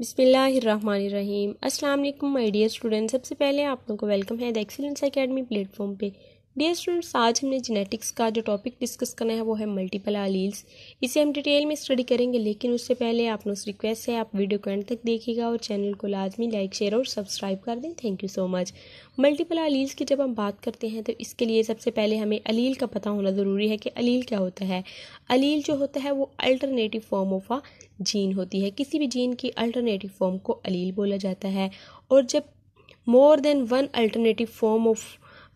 बिसमीम् अल्लाम my dear student सबसे पहले आप लोगों को वेलकम है द एक्सीलेंस अकेडमी प्लेटफॉर्म पे डियर स्टूडेंट्स आज हमने जेनेटिक्स का जो टॉपिक डिस्कस करना है वो है मल्टीपल आलील्स इसे हम डिटेल में स्टडी करेंगे लेकिन उससे पहले आप मुझसे रिक्वेस्ट है आप वीडियो को एंड तक देखिएगा और चैनल को लाजमी लाइक शेयर और सब्सक्राइब कर दें thank you so much multiple alleles की जब हम बात करते हैं तो इसके लिए सबसे पहले हमें अलील का पता होना ज़रूरी है कि अलील क्या होता है अलील जो होता है वो alternative form of a gene होती है किसी भी जीन की अल्टरनेटिव फॉर्म को अलील बोला जाता है और जब more than one alternative form of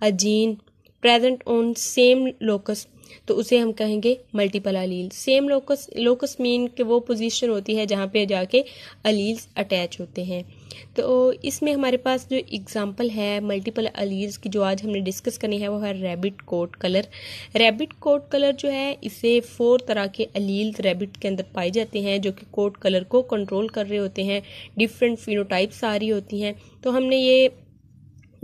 a gene present on same locus तो उसे हम कहेंगे multiple allele same locus locus mean के वो पोजीशन होती है जहाँ पे जाके अलील्स अटैच होते हैं तो इसमें हमारे पास जो एग्जांपल है मल्टीपल अलील्स की जो आज हमने डिस्कस करनी है वो है rabbit coat colour rabbit coat colour जो है इसे फोर तरह के अलील्स रैबिट के अंदर पाए जाते हैं जो कि कोट कलर को कंट्रोल कर रहे होते हैं डिफरेंट फिनोटाइप्स आ रही होती हैं तो हमने ये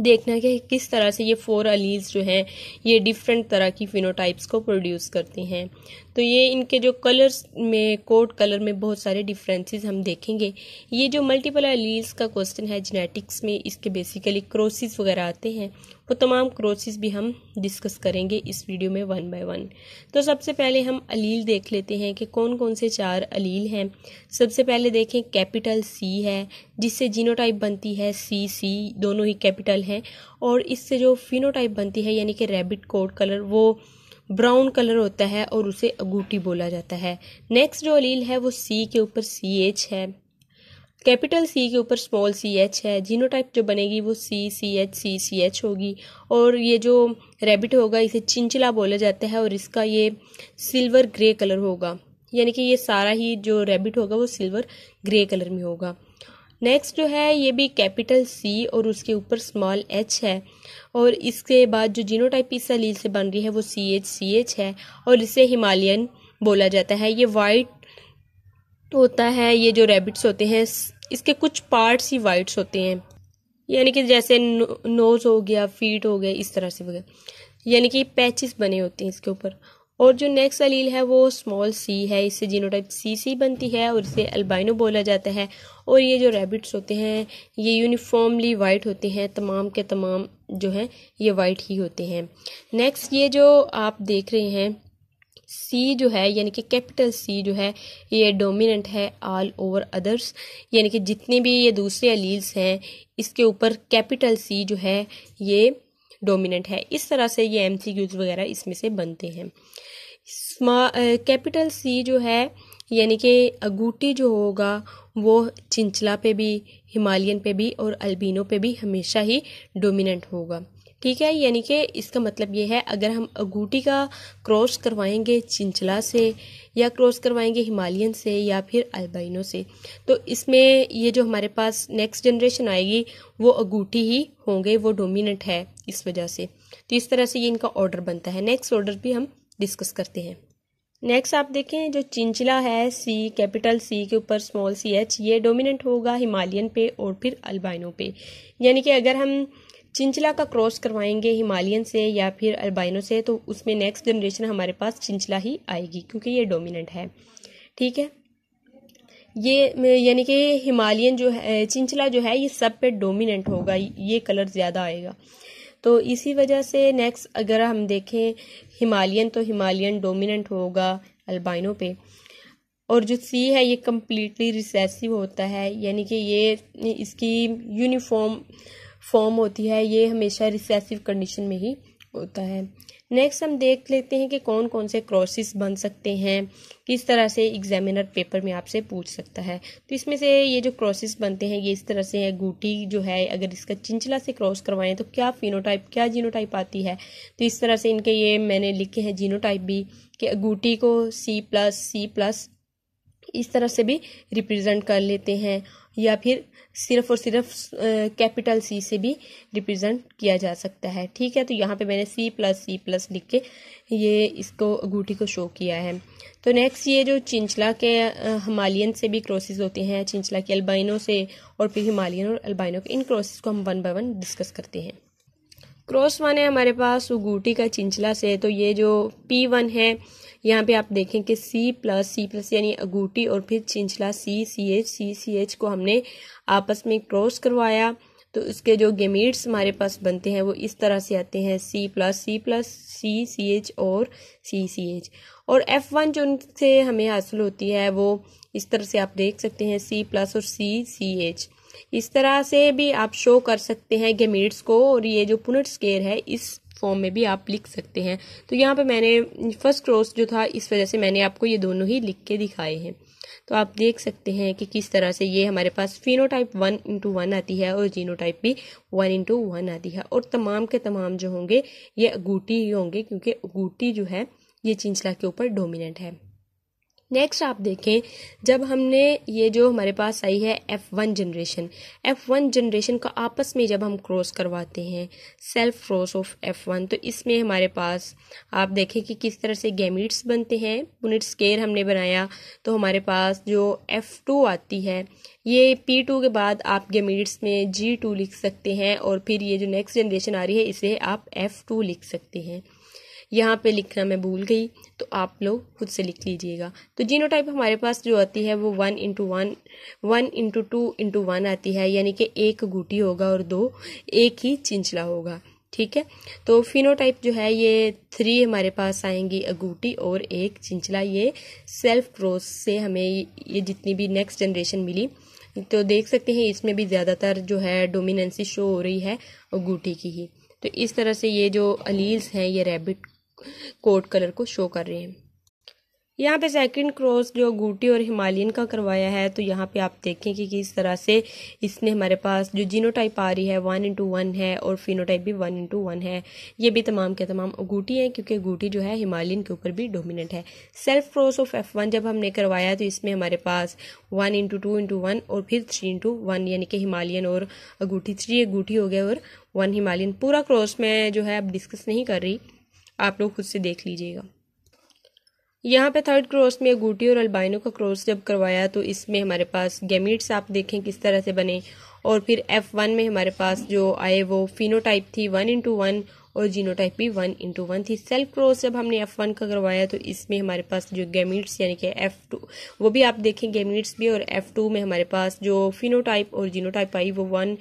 देखना कि किस तरह से ये फोर अलील्स जो हैं ये डिफरेंट तरह की फिनोटाइप्स को प्रोड्यूस करती हैं तो ये इनके जो कलर्स में कोड कलर में बहुत सारे डिफरेंसेस हम देखेंगे ये जो मल्टीपल अलील्स का क्वेश्चन है जेनेटिक्स में इसके बेसिकली क्रोसिस वगैरह आते हैं वो तमाम क्रोसिस भी हम डिस्कस करेंगे इस वीडियो में वन बाय वन तो सबसे पहले हम अलील देख लेते हैं कि कौन कौन से चार अलील हैं सबसे पहले देखें कैपिटल सी है जिससे जीनोटाइप बनती है सी सी दोनों ही कैपिटल हैं और इससे जो फिनोटाइप बनती है यानी कि रैबिट कोड कलर वो ब्राउन कलर होता है और उसे अगूटी बोला जाता है नेक्स्ट जो अलील है वो सी के ऊपर सी एच है कैपिटल सी के ऊपर स्मॉल सी एच है जीनोटाइप जो बनेगी वो सी C H C C H होगी और ये जो रैबिट होगा इसे चिंचिला बोला जाता है और इसका ये सिल्वर ग्रे कलर होगा यानी कि ये सारा ही जो रैबिट होगा वो सिल्वर ग्रे कलर में होगा नेक्स्ट जो है ये भी कैपिटल सी और उसके ऊपर स्मॉल एच है और इसके बाद जो जीनोटाइप इस सलील से बन रही है वो सी एच सी एच है और इसे हिमालयन बोला जाता है ये वाइट होता है ये जो रेबिट्स होते हैं इसके कुछ पार्ट्स ही वाइट्स होते हैं यानी कि जैसे नोज़ हो गया फीट हो गया इस तरह से वगैरह यानी कि पैचेस बने होते हैं इसके ऊपर और जो नेक्स्ट अलील है वो स्मॉल सी है इससे जीनोटाइप सी सी बनती है और इसे अल्बाइनो बोला जाता है और ये जो रैबिट्स होते हैं ये यूनिफॉर्मली वाइट होते हैं तमाम के तमाम जो हैं ये वाइट ही होते हैं नेक्स्ट ये जो आप देख रहे हैं सी जो है यानी कि कैपिटल सी जो है ये डोमिनेंट है ऑल ओवर अदर्स यानी कि जितने भी ये दूसरे अलील्स हैं इसके ऊपर कैपिटल सी जो है ये डोमिनेंट है इस तरह से ये एम वगैरह इसमें से बनते हैं कैपिटल सी जो है यानी कि अगूटी जो होगा वो चिंचला पे भी हिमालयन पे भी और अल्बिनो पे भी हमेशा ही डोमिनेंट होगा ठीक है यानी कि इसका मतलब ये है अगर हम अगूटी का क्रॉस करवाएंगे चिंचला से या क्रॉस करवाएंगे हिमालयन से या फिर अल्बाइनो से तो इसमें ये जो हमारे पास नेक्स्ट जनरेशन आएगी वो अगूटी ही होंगे वो डोमिनेंट है इस वजह से तो इस तरह से ये इनका ऑर्डर बनता है नेक्स्ट ऑर्डर भी हम डिस्कस करते हैं नेक्स्ट आप देखें जो चिंचला है सी कैपिटल सी के ऊपर स्मॉल सी एच ये डोमिनेंट होगा हिमालयन पे और फिर अल्बाइनो पे यानी कि अगर हम चिंचला का क्रॉस करवाएंगे हिमालयन से या फिर अल्बाइनो से तो उसमें नेक्स्ट जनरेशन हमारे पास चिंचला ही आएगी क्योंकि ये डोमिनेंट है ठीक है ये यानी कि हिमालयन जो है चिंचला जो है ये सब पे डोमिनेंट होगा ये कलर ज़्यादा आएगा तो इसी वजह से नेक्स्ट अगर हम देखें हिमालयन तो हिमालयन डोमिनेंट होगा अल्बाइनो पे और जो सी है ये कम्प्लीटली रिसेसिव होता है यानी कि ये इसकी यूनिफॉर्म फॉर्म होती है ये हमेशा रिसेसिव कंडीशन में ही होता है नेक्स्ट हम देख लेते हैं कि कौन कौन से क्रॉसिस बन सकते हैं किस तरह से एग्जामिनर पेपर में आपसे पूछ सकता है तो इसमें से ये जो क्रॉसिस बनते हैं ये इस तरह से अंगूठी जो है अगर इसका चिंचला से क्रॉस करवाएं तो क्या फिनोटाइप क्या जीनोटाइप आती है तो इस तरह से इनके ये मैंने लिखे हैं जीनोटाइप भी कि अंगूठी को सी प्लस सी प्लस इस तरह से भी रिप्रेजेंट कर लेते हैं या फिर सिर्फ और सिर्फ कैपिटल सी से भी रिप्रेजेंट किया जा सकता है ठीक है तो यहाँ पे मैंने सी प्लस सी प्लस लिख के ये इसको अंगूठी को शो किया है तो नेक्स्ट ये जो चिंचला के हिमालयन से भी क्रोसेस होते हैं चिंचला के अल्बाइनो से और फिर हिमालयन और अल्बाइनो के इन क्रोसेस को हम वन बाय वन डिस्कस करते हैं क्रॉस वन है हमारे पास अंगूठी का चिंचला से तो ये जो पी वन है यहाँ पे आप देखें कि सी प्लस सी प्लस यानी अगूटी और फिर चिंचला सी C H C C H को हमने आपस में क्रॉस करवाया तो उसके जो गेमीट्स हमारे पास बनते हैं वो इस तरह से आते हैं C plus C plus C C H और सी सी एच और एफ वन जो उनसे हमें हासिल होती है वो इस तरह से आप देख सकते हैं सी प्लस और सी सी एच इस तरह से भी आप शो कर सकते हैं गेमीट्स को और ये जो पुनट स्केयर है इस फॉर्म में भी आप लिख सकते हैं तो यहाँ पे मैंने फर्स्ट क्रॉस जो था इस वजह से मैंने आपको ये दोनों ही लिख के दिखाए हैं तो आप देख सकते हैं कि किस तरह से ये हमारे पास फिनोटाइप वन इंटू वन आती है और जीनोटाइप भी वन इंटू वन आती है और तमाम के तमाम जो होंगे ये अगूटी ही होंगे क्योंकि अगूटी जो है ये चिंचला के ऊपर डोमिनेंट है नेक्स्ट आप देखें जब हमने ये जो हमारे पास आई है F one generation F one generation को आपस में जब हम क्रॉस करवाते हैं self cross of F one तो इसमें हमारे पास आप देखें कि किस तरह से गैमिट्स बनते हैं पुनिट स्केयर हमने बनाया तो हमारे पास जो एफ़ टू आती है ये पी टू के बाद आप गैमिट्स में जी टू लिख सकते हैं और फिर ये जो नेक्स्ट जनरेशन आ रही है इसे आप एफ़ टू लिख सकते हैं यहाँ पे लिखना मैं भूल गई तो आप लोग खुद से लिख लीजिएगा तो जीनोटाइप हमारे पास जो आती है वो one into one one into two into one आती है यानी कि एक गुटी होगा और दो एक ही चिंचला होगा ठीक है तो फिनोटाइप जो है ये थ्री हमारे पास आएंगी अगूटी और एक चिंचला ये सेल्फ क्रोस से हमें ये जितनी भी नेक्स्ट जनरेशन मिली तो देख सकते हैं इसमें भी ज़्यादातर जो है डोमिनेंसी शो हो रही है अगूटी की ही तो इस तरह से ये जो अलील्स हैं ये रैबिट कोट कलर को शो कर रहे हैं यहाँ पे सेकंड क्रॉस जो गूटी और हिमालयन का करवाया है तो यहाँ पे आप देखें कि किस तरह से इसने हमारे पास जो जीनोटाइप आ रही है वन इंटू वन है और फिनोटाइप भी वन इंटू वन है ये भी तमाम के तमाम गूटी हैं क्योंकि गूटी जो है हिमालयन के ऊपर भी डोमिनेंट है self cross of F one जब हमने करवाया तो इसमें हमारे पास one into two into one और फिर थ्री इंटू वन यानी कि हिमालयन और गूटी थ्री गूटी हो गया और वन हिमालयन पूरा क्रॉस में जो है अब डिस्कस नहीं कर रही आप लोग खुद से देख लीजिएगा यहाँ पे थर्ड क्रॉस में अगूटी और अल्बाइनो का क्रॉस जब करवाया तो इसमें हमारे पास गेमिट्स आप देखें किस तरह से बने और फिर एफ वन में हमारे पास जो आए वो फिनोटाइप थी वन इंटू वन और जीनोटाइप भी वन इंटू वन थी सेल्फ क्रोस जब हमने एफ वन का करवाया तो इसमें हमारे पास जो गेमिट्स यानी कि एफ टू वो भी आप देखें गेमिट्स भी और एफ टू में हमारे पास जो फिनोटाइप और जीनोटाइप आई वो one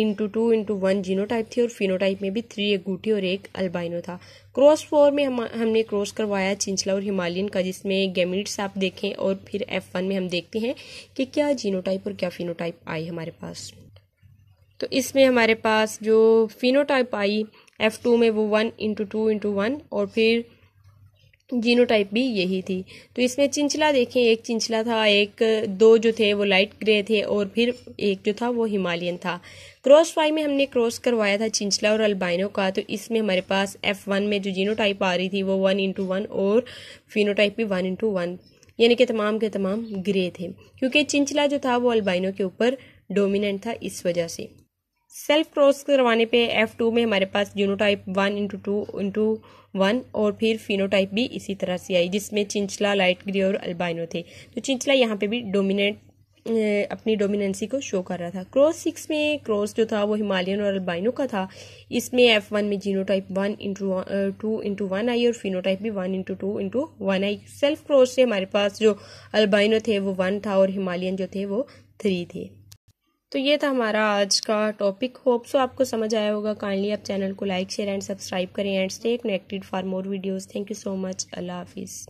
into two into one genotype थी और फिनोटाइप में भी थ्री एक गूठी और एक अल्बाइनो था क्रॉस फोर में हम हमने क्रॉस करवाया चिंचला और हिमालयन का जिसमें गेमिट्स आप देखें और फिर एफ वन में हम देखते हैं कि क्या जीनोटाइप और क्या फिनोटाइप आई हमारे पास तो इसमें हमारे पास जो फिनोटाइप आई एफ टू में वो one into two into one और फिर जीनोटाइप भी यही थी तो इसमें चिंचला देखें एक चिंचला था एक दो जो थे वो लाइट ग्रे थे और फिर एक जो था वो हिमालयन था क्रॉस फाइव में हमने क्रॉस करवाया था चिंचला और अल्बाइनो का तो इसमें हमारे पास एफ वन में जो जीनोटाइप आ रही थी वो वन इंटू वन और फिनोटाइप भी वन इंटू वन यानी कि तमाम के तमाम ग्रे थे क्योंकि चिंचला जो था वो अल्बाइनो के ऊपर डोमिनेंट था इस वजह से सेल्फ क्रॉस करवाने पे एफ टू में हमारे पास type one into two into one और फिर फिनोटाइप भी इसी तरह से आई जिसमें चिंचला लाइट ग्रे और अल्बाइनो थे तो चिंचला यहाँ पे भी डोमिनेट अपनी डोमिनेंसी को शो कर रहा था क्रॉस सिक्स में क्रॉस जो था वो हिमालयन और अल्बाइनो का था इसमें एफ वन में genotype one into two into one आई और फिनोटाइप भी one into two into one आई सेल्फ क्रॉस से हमारे पास जो अल्बाइनो थे वो वन था और हिमालयन जो थे वो थ्री थे तो ये था हमारा आज का टॉपिक होप सो आपको समझ आया होगा काइंडली आप चैनल को लाइक शेयर एंड सब्सक्राइब करें and stay connected for more videos thank you so much अल्लाह हाफिज़